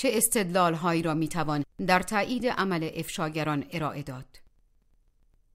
چه استدلال هایی را می در تایید عمل افشاگران ارائه داد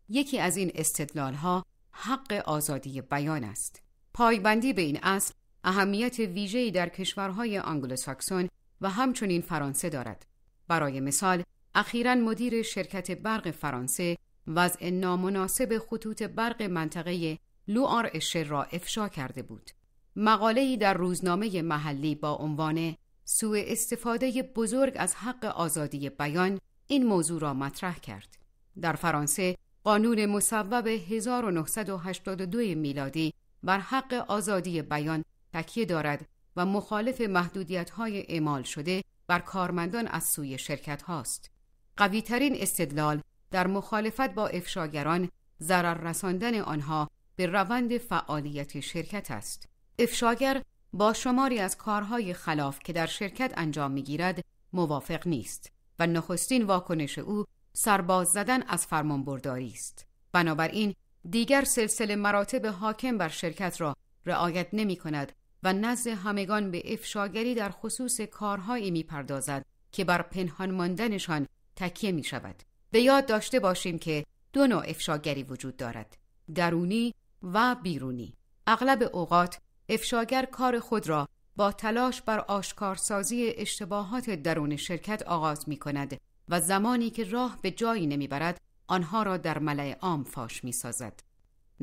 یکی از این استدلال ها حق آزادی بیان است پایبندی به این اصل اهمیت ویژه‌ای در کشورهای آنگلوساکسون و همچنین فرانسه دارد برای مثال اخیرا مدیر شرکت برق فرانسه وضع نامناسب خطوط برق منطقه لوآر اشر را افشا کرده بود مقاله‌ای در روزنامه محلی با عنوان سوء استفاده بزرگ از حق آزادی بیان این موضوع را مطرح کرد. در فرانسه قانون مصوب 1982 میلادی بر حق آزادی بیان تکیه دارد و مخالف محدودیت های اعمال شده بر کارمندان از سوی شرکت هاست. قویترین استدلال در مخالفت با افشاگران ضرر رساندن آنها به روند فعالیت شرکت است. افشاگر با شماری از کارهای خلاف که در شرکت انجام میگیرد موافق نیست و نخستین واکنش او سرباز زدن از فرمانبرداری است بنابراین دیگر سلسله مراتب حاکم بر شرکت را رعایت نمی کند و نزد همگان به افشاگری در خصوص کارهایی می پردازد که بر پنهان ماندنشان تکیه می شود. به یاد داشته باشیم که دو نوع افشاگری وجود دارد درونی و بیرونی اغلب اوقات افشاگر کار خود را با تلاش بر آشکارسازی اشتباهات درون شرکت آغاز می کند و زمانی که راه به جایی نمیبرد آنها را در ملع عام فاش می سازد.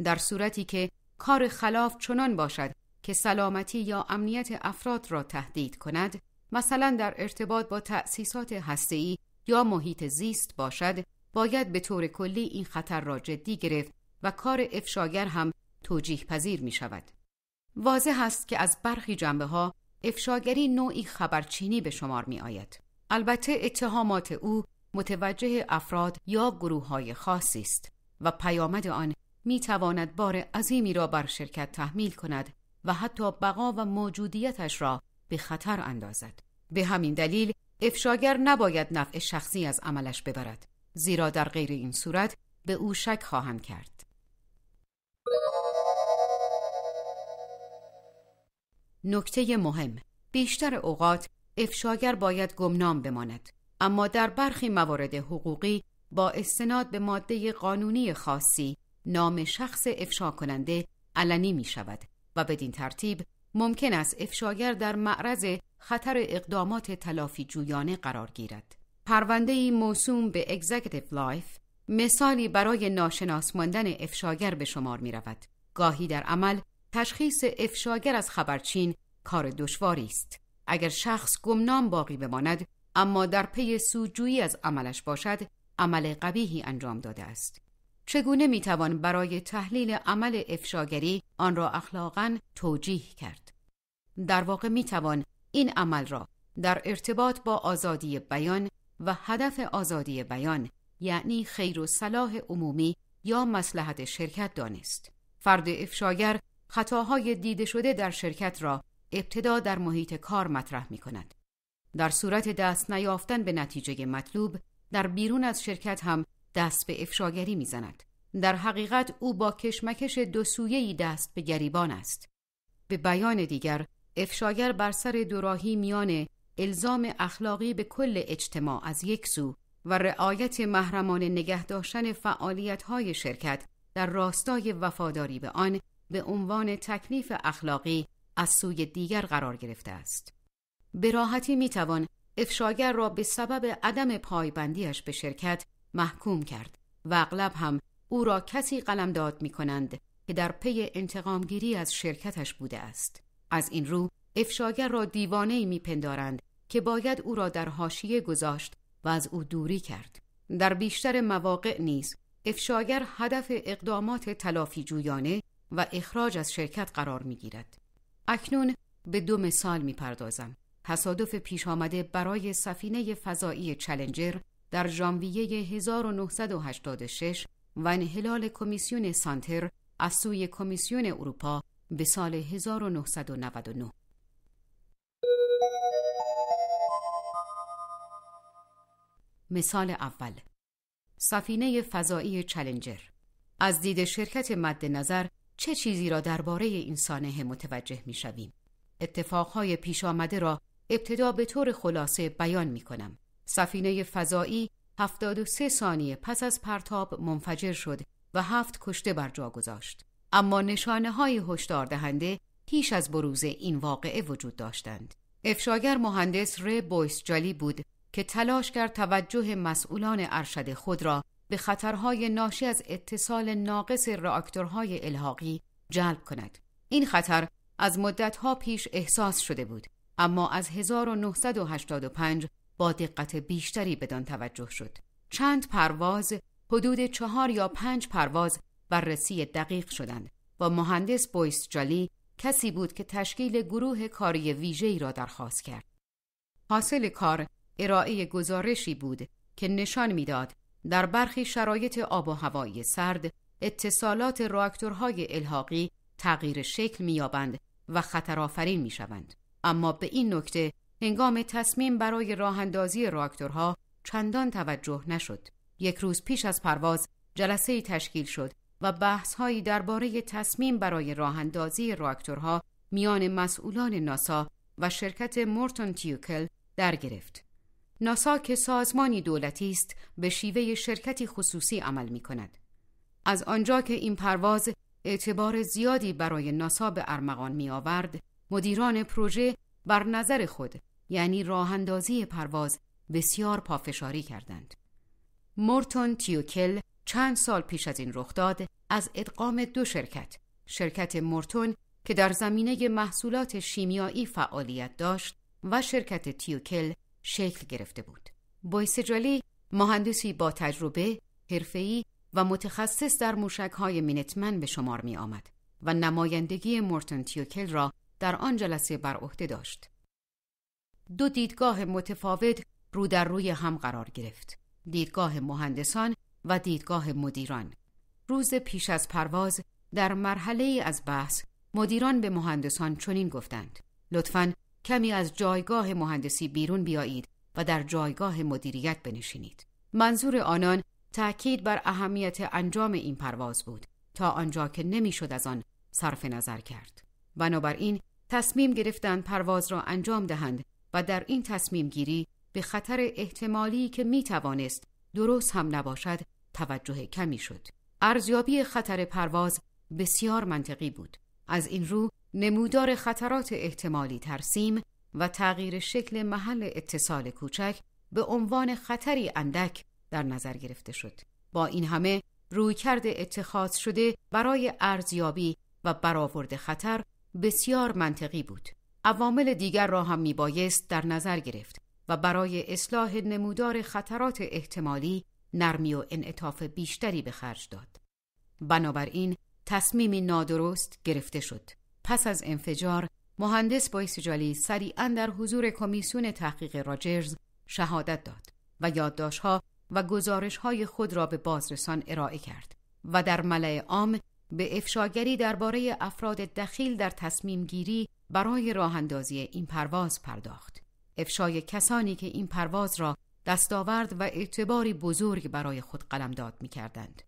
در صورتی که کار خلاف چنان باشد که سلامتی یا امنیت افراد را تهدید کند مثلا در ارتباط با تأسیسات هسته‌ای یا محیط زیست باشد باید به طور کلی این خطر را جدی گرفت و کار افشاگر هم توجیح پذیر می شود. واضح است که از برخی جنبه ها افشاگری نوعی خبرچینی به شمار می آید. البته اتهامات او متوجه افراد یا گروه های خاصی است و پیامد آن می تواند بار عظیمی را بر شرکت تحمیل کند و حتی بقا و موجودیتش را به خطر اندازد. به همین دلیل افشاگر نباید نفع شخصی از عملش ببرد زیرا در غیر این صورت به او شک خواهم کرد. نکته مهم بیشتر اوقات افشاگر باید گمنام بماند اما در برخی موارد حقوقی با استناد به ماده قانونی خاصی نام شخص افشا کننده علنی می شود و بدین ترتیب ممکن است افشاگر در معرض خطر اقدامات تلافی جویانه قرار گیرد. پرونده موسوم به Executive لایف مثالی برای ناشناس ماندن افشاگر به شمار می رود. گاهی در عمل تشخیص افشاگر از خبرچین کار دشواری است اگر شخص گمنام باقی بماند اما در پی سوجویی از عملش باشد عمل قبیهی انجام داده است چگونه میتوان برای تحلیل عمل افشاگری آن را اخلاقا توجیه کرد در واقع میتوان این عمل را در ارتباط با آزادی بیان و هدف آزادی بیان یعنی خیر و صلاح عمومی یا مسلحت شرکت دانست فرد افشاگر خطاهای دیده شده در شرکت را ابتدا در محیط کار مطرح می کند. در صورت دست نیافتن به نتیجه مطلوب در بیرون از شرکت هم دست به افشاگری میزند. در حقیقت او با کشمکش دو ای دست به گریبان است. به بیان دیگر افشاگر بر سر دوراهی میان الزام اخلاقی به کل اجتماع از یک سو و رعایت محرمانه نگه داشتن فعالیت های شرکت در راستای وفاداری به آن به عنوان تکلیف اخلاقی از سوی دیگر قرار گرفته است. به راحتی می توان افشاگر را به سبب عدم پایبندیش به شرکت محکوم کرد و اغلب هم او را کسی قلمداد می کنند که در پی انتقامگیری از شرکتش بوده است. از این رو افشاگر را دیوانه می پندارند که باید او را در حاشیه گذاشت و از او دوری کرد. در بیشتر مواقع نیز افشاگر هدف اقدامات تلافی جویانه و اخراج از شرکت قرار می گیرد. اکنون به دو مثال می پردازم. تصادف پیش آمده برای سفینه فضایی چلنجر در ژانویه 1986 و انحلال کمیسیون سانتر از سوی کمیسیون اروپا به سال 1999 مثال اول سفینه فضایی چلنجر از دید شرکت مد نظر چه چیزی را درباره این سانحه متوجه می شویم. اتفاقهای پیش آمده را ابتدا به طور خلاصه بیان می کنم. سفینه فضایی 73 ثانیه پس از پرتاب منفجر شد و هفت کشته بر جا گذاشت. اما نشانه های هشدار دهنده پیش از بروز این واقعه وجود داشتند. افشاگر مهندس ر بویس جالی بود که تلاش کرد توجه مسئولان ارشد خود را به خطرهای ناشی از اتصال ناقص راکتورهای الحاقی جلب کند. این خطر از مدتها پیش احساس شده بود اما از 1985 با دقت بیشتری بدان توجه شد. چند پرواز حدود چهار یا پنج پرواز بررسی دقیق شدند و مهندس بویس جالی کسی بود که تشکیل گروه کاری ویژه‌ای را درخواست کرد. حاصل کار ارائه گزارشی بود که نشان میداد در برخی شرایط آب و هوایی سرد اتصالات راکتورهای الحاقی تغییر شکل می‌یابند و خطرآفرین می‌شوند اما به این نکته هنگام تصمیم برای راهاندازی راکتورها چندان توجه نشد یک روز پیش از پرواز جلسه تشکیل شد و بحثهایی درباره تصمیم برای راهاندازی راکتورها میان مسئولان ناسا و شرکت مورتون تیوکل در گرفت ناسا که سازمانی دولتی است به شیوه شرکتی خصوصی عمل می کند. از آنجا که این پرواز اعتبار زیادی برای ناسا به ارمغان می آورد، مدیران پروژه بر نظر خود یعنی راهندازی پرواز بسیار پافشاری کردند. مورتون تیوکل چند سال پیش از این رخ داد از ادغام دو شرکت شرکت مورتون که در زمینه محصولات شیمیایی فعالیت داشت و شرکت تیوکل شکل گرفته بود. بویسجالی مهندسی با تجربه، حرفه‌ای و متخصص در موشک‌های مینتمن به شمار می و نمایندگی مورتن تیوکل را در آن جلسه بر عهده داشت. دو دیدگاه متفاوت رو در روی هم قرار گرفت. دیدگاه مهندسان و دیدگاه مدیران. روز پیش از پرواز در مرحله از بحث مدیران به مهندسان چنین گفتند: لطفاً کمی از جایگاه مهندسی بیرون بیایید و در جایگاه مدیریت بنشینید. منظور آنان تاکید بر اهمیت انجام این پرواز بود تا آنجا که نمیشد از آن صرف نظر کرد. بنابراین تصمیم گرفتن پرواز را انجام دهند و در این تصمیم گیری به خطر احتمالی که می توانست درست هم نباشد توجه کمی شد. ارزیابی خطر پرواز بسیار منطقی بود. از این رو نمودار خطرات احتمالی ترسیم و تغییر شکل محل اتصال کوچک به عنوان خطری اندک در نظر گرفته شد. با این همه رویکرد اتخاذ شده برای ارزیابی و برآورد خطر بسیار منطقی بود. عوامل دیگر را هم میبایست در نظر گرفت و برای اصلاح نمودار خطرات احتمالی نرمی و انعطاف بیشتری به خرج داد. بنابراین تصمیمی نادرست گرفته شد. پس از انفجار مهندس بایسجالی سریعا در حضور کمیسیون تحقیق راجرز شهادت داد و یادداشتها و های خود را به بازرسان ارائه کرد و در ملع عام به افشاگری درباره افراد دخیل در تصمیم گیری برای راهاندازی این پرواز پرداخت. افشای کسانی که این پرواز را دستاورد و اعتباری بزرگ برای خود قلمداد می کردند.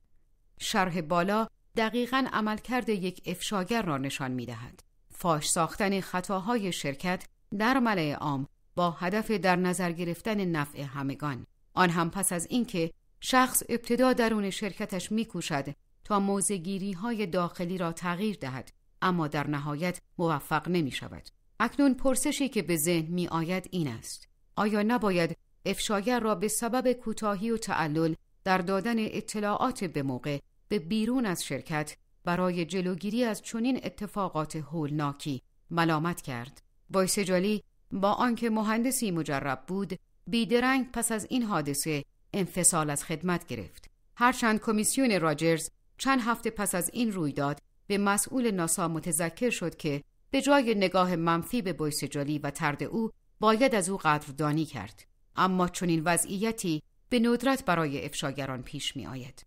شرح بالا دقیقا عملکرد یک افشاگر را نشان می دهد. فاش ساختن خطاهای شرکت در ملع عام با هدف در نظر گرفتن نفع همگان آن هم پس از اینکه شخص ابتدا درون شرکتش میکوشد تا موزگیری های داخلی را تغییر دهد اما در نهایت موفق نمی شود اکنون پرسشی که به ذهن می آید این است آیا نباید افشاگر را به سبب کوتاهی و تعلل در دادن اطلاعات به موقع به بیرون از شرکت برای جلوگیری از چنین اتفاقات هولناکی ملامت کرد. جالی با آنکه مهندسی مجرب بود بیدرنگ پس از این حادثه انفصال از خدمت گرفت. هرچند کمیسیون راجرز چند هفته پس از این رویداد به مسئول ناسا متذکر شد که به جای نگاه منفی به جالی و ترد او باید از او قدردانی کرد اما چنین وضعیتی به ندرت برای افشاگران پیش می آید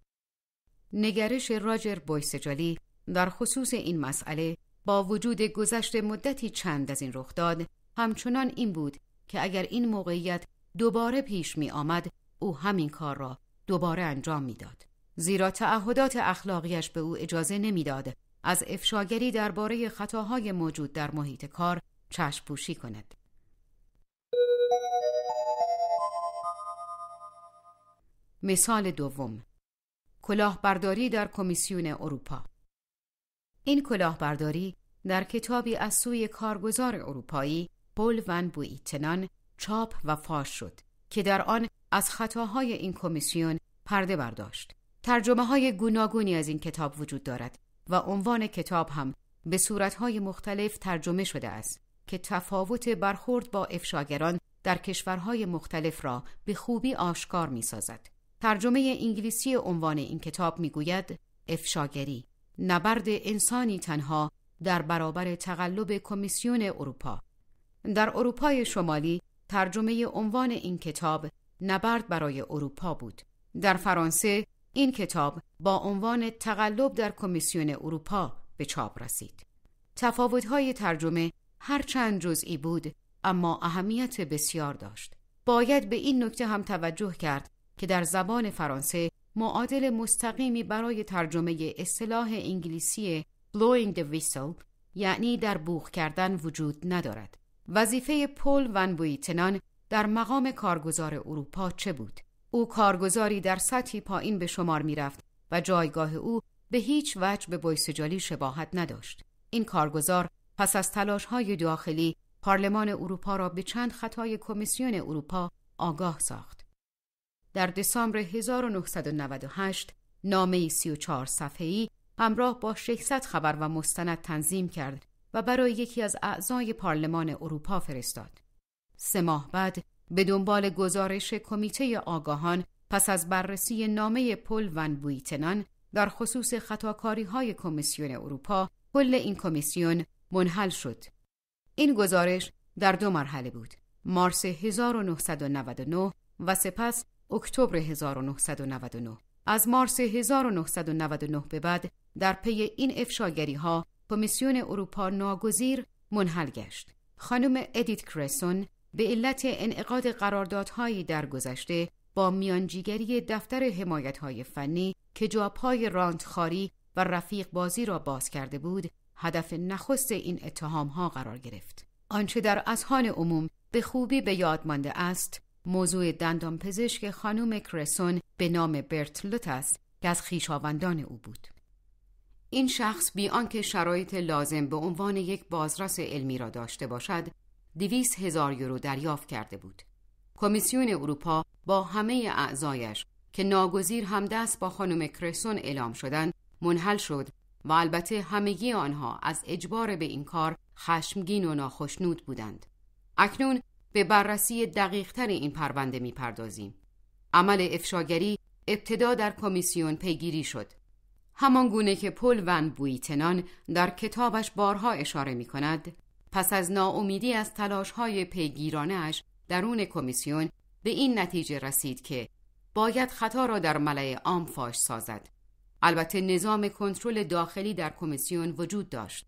نگرش راجر بویسجالی در خصوص این مسئله با وجود گذشت مدتی چند از این داد همچنان این بود که اگر این موقعیت دوباره پیش می آمد او همین کار را دوباره انجام میداد زیرا تعهدات اخلاقیش به او اجازه نمیداد از افشاگری درباره خطاهای موجود در محیط کار چشم پوشی کند مثال دوم کلاهبرداری در کمیسیون اروپا این کلاهبرداری در کتابی از سوی کارگزار اروپایی پول ون بویتنان چاپ و فاش شد که در آن از خطاهای این کمیسیون پرده برداشت ترجمه های گوناگونی از این کتاب وجود دارد و عنوان کتاب هم به صورتهای مختلف ترجمه شده است که تفاوت برخورد با افشاگران در کشورهای مختلف را به خوبی آشکار می سازد. ترجمه انگلیسی عنوان این کتاب میگوید افشاگری نبرد انسانی تنها در برابر تقلب کمیسیون اروپا در اروپای شمالی ترجمه عنوان این کتاب نبرد برای اروپا بود در فرانسه این کتاب با عنوان تقلب در کمیسیون اروپا به چاپ رسید های ترجمه هرچند جزئی بود اما اهمیت بسیار داشت باید به این نکته هم توجه کرد که در زبان فرانسه معادل مستقیمی برای ترجمه اصطلاح انگلیسی blowing the whistle یعنی در بوخ کردن وجود ندارد. وظیفه پول ون بویتنان در مقام کارگزار اروپا چه بود؟ او کارگزاری در سطحی پایین به شمار می رفت و جایگاه او به هیچ وجه به سجالی شباهت نداشت. این کارگزار پس از تلاش های داخلی پارلمان اروپا را به چند خطای کمیسیون اروپا آگاه ساخت. در دسامبر 1998 نامه 34 صفحه‌ای همراه با 600 خبر و مستند تنظیم کرد و برای یکی از اعضای پارلمان اروپا فرستاد. سه ماه بعد به دنبال گزارش کمیته آگاهان پس از بررسی نامه پل ون بویتنان در خصوص خطاکاری های کمیسیون اروپا کل این کمیسیون منحل شد. این گزارش در دو مرحله بود. مارس 1999 و سپس اکتبر 1999 از مارس 1999 به بعد در پی این افشاگری ها کمیسیون اروپا ناگزیر منحل گشت. خانم ادیت کرسون به علت انعقاد قراردادهایی در گذشته با میانجیگری دفتر حمایت های فنی که جاپای راندخاری و رفیق بازی را باز کرده بود هدف نخست این اتهام ها قرار گرفت. آنچه در اذهان عموم به خوبی به یاد مانده است موضوع پزشک خانم کرسون به نام برتلوت است که از خیشاوندان او بود این شخص بی آنکه شرایط لازم به عنوان یک بازرس علمی را داشته باشد دویست هزار یورو دریافت کرده بود کمیسیون اروپا با همه اعضایش که ناگزیر همدست با خانم کرسون اعلام شدند منحل شد و البته همگی آنها از اجبار به این کار خشمگین و ناخشنود بودند اکنون به بررسی دقیقتر این پرونده میپردازیم. عمل افشاگری ابتدا در کمیسیون پیگیری شد. همان گونه که پل ون بویتنان در کتابش بارها اشاره می کند، پس از ناامیدی از تلاشهای پیگیرانش درون کمیسیون به این نتیجه رسید که باید خطا را در ملع عام فاش سازد. البته نظام کنترل داخلی در کمیسیون وجود داشت،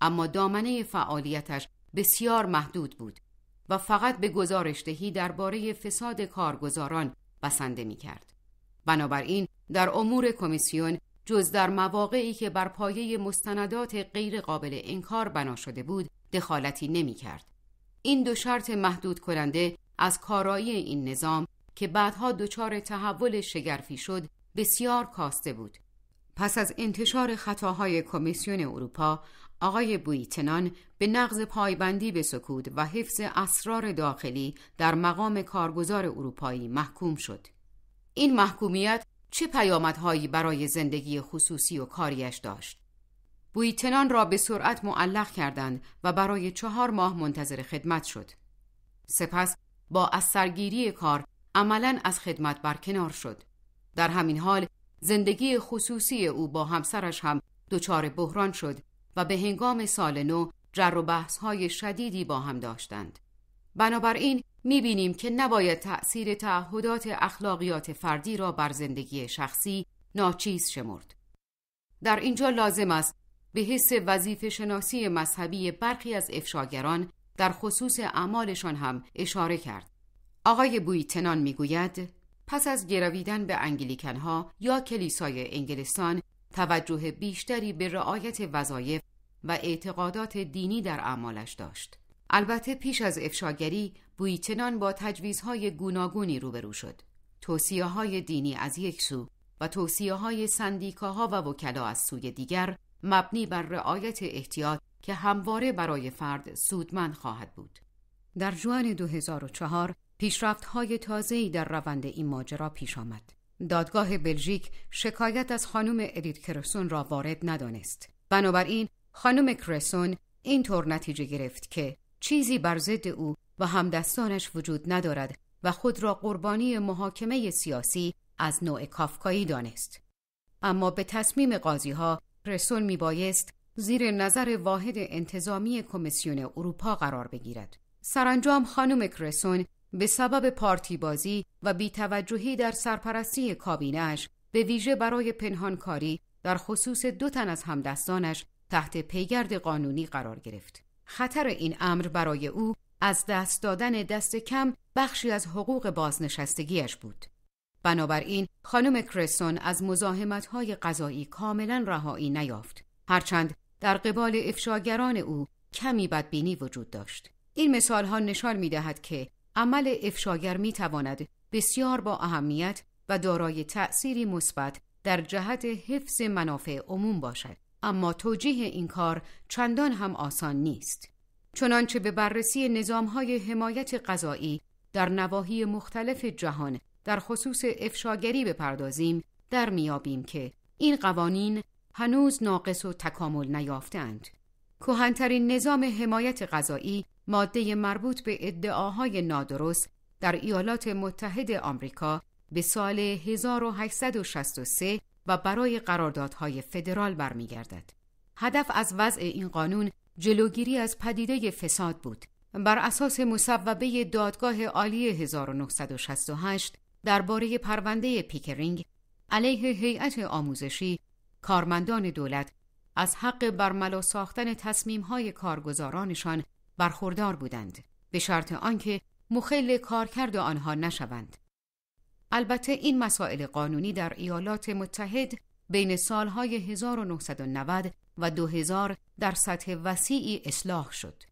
اما دامنه فعالیتش بسیار محدود بود. و فقط به دهی درباره فساد کارگزاران بسنده می کرد. بنابراین در امور کمیسیون جز در مواقعی که بر پایه مستندات قابل انکار بنا شده بود دخالتی نمی کرد. این دو شرط محدود کننده از کارایی این نظام که بعدها دچار تحول شگرفی شد بسیار کاسته بود پس از انتشار خطاهای کمیسیون اروپا آقای بویتنان به نقض پایبندی به سکوت و حفظ اسرار داخلی در مقام کارگزار اروپایی محکوم شد این محکومیت چه پیامدهایی برای زندگی خصوصی و کاریش داشت بویتنان را به سرعت معلق کردند و برای چهار ماه منتظر خدمت شد سپس با از کار عملا از خدمت برکنار شد در همین حال زندگی خصوصی او با همسرش هم دچار بحران شد و به هنگام سال نو جر و بحث های شدیدی با هم داشتند. بنابراین می بینیم که نباید تأثیر تعهدات اخلاقیات فردی را بر زندگی شخصی ناچیز شمرد. در اینجا لازم است به حس وظیف شناسی مذهبی برخی از افشاگران در خصوص اعمالشان هم اشاره کرد. آقای بویتنان می گوید پس از گرویدن به ها یا کلیسای انگلستان توجه بیشتری به رعایت وظایف و اعتقادات دینی در اعمالش داشت. البته پیش از افشاگری بویتنان با تجویزهای گوناگونی روبرو شد. توصیه های دینی از یک سو و توصیه های سندیکاها و وکلا از سوی دیگر مبنی بر رعایت احتیاط که همواره برای فرد سودمند خواهد بود. در جوان 2004 پیشرفت های ای در روند این ماجرا پیش آمد. دادگاه بلژیک شکایت از خانم ادیت کرسون را وارد ندانست. بنابراین خانم کرسون طور نتیجه گرفت که چیزی بر ضد او و همدستانش وجود ندارد و خود را قربانی محاکمه سیاسی از نوع کافکایی دانست. اما به تصمیم قاضی ها کرسون می بایست زیر نظر واحد انتظامی کمیسیون اروپا قرار بگیرد. سرانجام خانم کرسون به سبب پارتی بازی و بیتوجهی در سرپرستی کابینش به ویژه برای پنهانکاری در خصوص دو تن از همدستانش تحت پیگرد قانونی قرار گرفت. خطر این امر برای او از دست دادن دست کم بخشی از حقوق بازنشستگیش بود. بنابراین خانم کرسون از های قضایی کاملا رهایی نیافت. هرچند در قبال افشاگران او کمی بدبینی وجود داشت. این مثال ها نشان می دهد که عمل افشاگر می تواند بسیار با اهمیت و دارای تأثیری مثبت در جهت حفظ منافع عموم باشد اما توجیه این کار چندان هم آسان نیست چنانچه به بررسی نظام های حمایت غذایی در نواحی مختلف جهان در خصوص افشاگری بپردازیم در میابیم که این قوانین هنوز ناقص و تکامل نیافتند کهنترین نظام حمایت غذایی ماده مربوط به ادعاهای نادرست در ایالات متحد آمریکا به سال 1863 و برای قراردادهای فدرال برمیگردد. هدف از وضع این قانون جلوگیری از پدیده فساد بود. بر اساس مصوبه دادگاه عالی 1968 درباره پرونده پیکرینگ علیه هیئت آموزشی کارمندان دولت از حق برملا ساختن تصمیم های کارگزارانشان برخوردار بودند به شرط آنکه مخل کارکرد آنها نشوند البته این مسائل قانونی در ایالات متحد بین سالهای 1990 و 2000 در سطح وسیعی اصلاح شد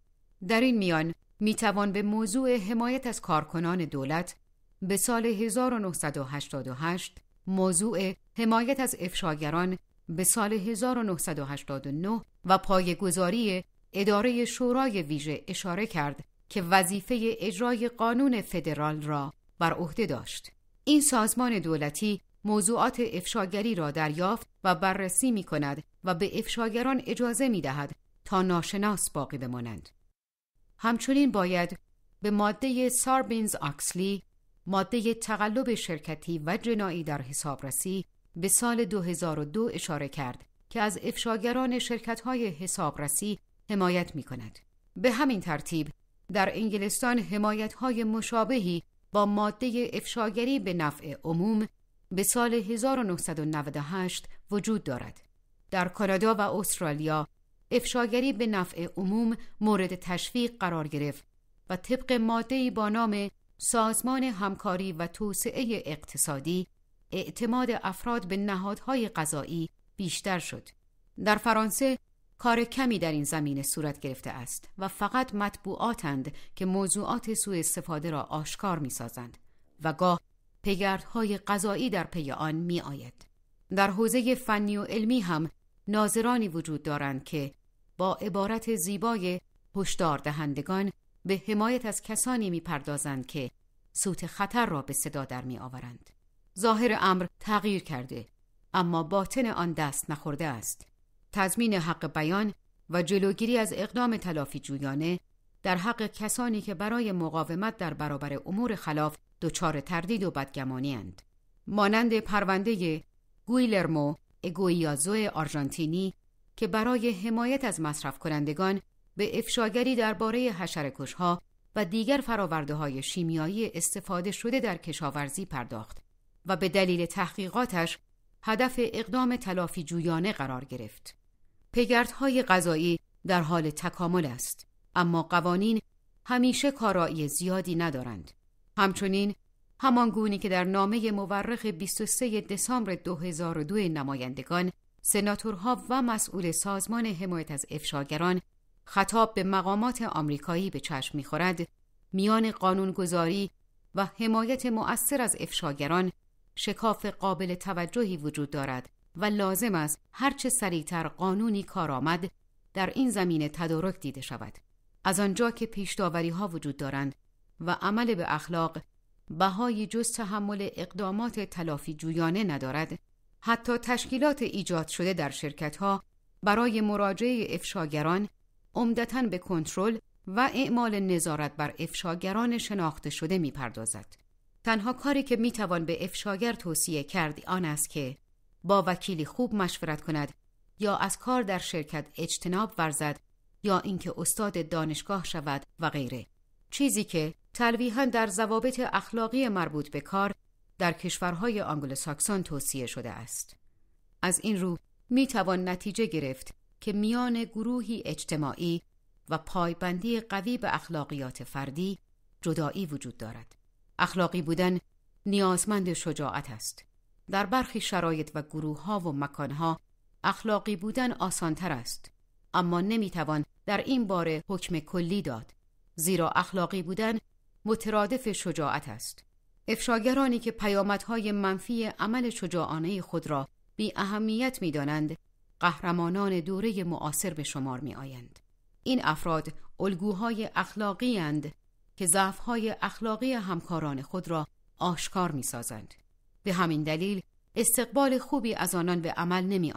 در این میان میتوان به موضوع حمایت از کارکنان دولت به سال 1988 موضوع حمایت از افشاگران به سال 1989 و پایگذاری اداره شورای ویژه اشاره کرد که وظیفه اجرای قانون فدرال را بر عهده داشت. این سازمان دولتی موضوعات افشاگری را دریافت و بررسی می کند و به افشاگران اجازه می دهد تا ناشناس باقی بمانند. همچنین باید به ماده ساربینز آکسلی، ماده تقلب شرکتی و جنایی در حسابرسی به سال 2002 اشاره کرد که از افشاگران شرکت های حسابرسی حمایت می کند. به همین ترتیب در انگلستان حمایت های مشابهی با ماده افشاگری به نفع عموم به سال 1998 وجود دارد. در کانادا و استرالیا افشاگری به نفع عموم مورد تشویق قرار گرفت و طبق ماده‌ای با نام سازمان همکاری و توسعه اقتصادی اعتماد افراد به نهادهای قضایی بیشتر شد. در فرانسه کار کمی در این زمینه صورت گرفته است و فقط مطبوعاتند که موضوعات سوء استفاده را آشکار می سازند و گاه پیگردهای قضایی در پی آن می آید. در حوزه فنی و علمی هم ناظرانی وجود دارند که با عبارت زیبای هشدار دهندگان به حمایت از کسانی میپردازند که سوت خطر را به صدا در می آورند. ظاهر امر تغییر کرده اما باطن آن دست نخورده است تضمین حق بیان و جلوگیری از اقدام تلافی جویانه در حق کسانی که برای مقاومت در برابر امور خلاف دچار تردید و بدگمانی اند. مانند پرونده گویلرمو اگویازو آرژانتینی که برای حمایت از مصرف کنندگان به افشاگری درباره حشرکشها و دیگر فراورده های شیمیایی استفاده شده در کشاورزی پرداخت و به دلیل تحقیقاتش هدف اقدام تلافی جویانه قرار گرفت. پیگردهای غذایی در حال تکامل است اما قوانین همیشه کارایی زیادی ندارند. همچنین همان گونی که در نامه مورخ 23 دسامبر 2002 نمایندگان سناتورها و مسئول سازمان حمایت از افشاگران خطاب به مقامات آمریکایی به چشم میخورد میان قانونگذاری و حمایت مؤثر از افشاگران شکاف قابل توجهی وجود دارد و لازم است هرچه سریعتر قانونی کارآمد در این زمینه تدارک دیده شود از آنجا که پیش ها وجود دارند و عمل به اخلاق بهای جز تحمل اقدامات تلافی جویانه ندارد حتی تشکیلات ایجاد شده در شرکتها برای مراجعه افشاگران عمدتا به کنترل و اعمال نظارت بر افشاگران شناخته شده می تنها کاری که میتوان به افشاگر توصیه کرد آن است که با وکیلی خوب مشورت کند یا از کار در شرکت اجتناب ورزد یا اینکه استاد دانشگاه شود و غیره چیزی که تلویحا در ضوابط اخلاقی مربوط به کار در کشورهای ساکسان توصیه شده است از این رو می توان نتیجه گرفت که میان گروهی اجتماعی و پایبندی قوی به اخلاقیات فردی جدایی وجود دارد اخلاقی بودن نیازمند شجاعت است در برخی شرایط و گروه ها و مکان ها اخلاقی بودن آسانتر است اما نمیتوان در این باره حکم کلی داد زیرا اخلاقی بودن مترادف شجاعت است افشاگرانی که پیامدهای منفی عمل شجاعانه خود را بی اهمیت می دانند، قهرمانان دوره معاصر به شمار می آیند. این افراد الگوهای اخلاقی که ضعف‌های اخلاقی همکاران خود را آشکار می‌سازند. به همین دلیل استقبال خوبی از آنان به عمل نمی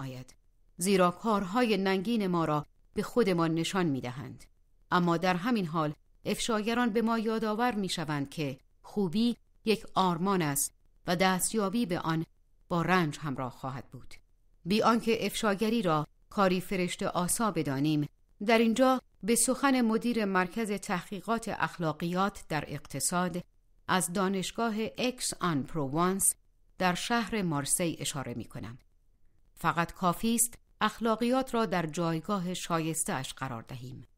زیرا کارهای ننگین ما را به خودمان نشان می دهند. اما در همین حال افشاگران به ما یادآور می شوند که خوبی یک آرمان است و دستیابی به آن با رنج همراه خواهد بود. بی آنکه افشاگری را کاری فرشته آسا بدانیم در اینجا به سخن مدیر مرکز تحقیقات اخلاقیات در اقتصاد از دانشگاه اکس آن پرووانس در شهر مارسی اشاره می کنم. فقط کافی است اخلاقیات را در جایگاه شایسته اش قرار دهیم.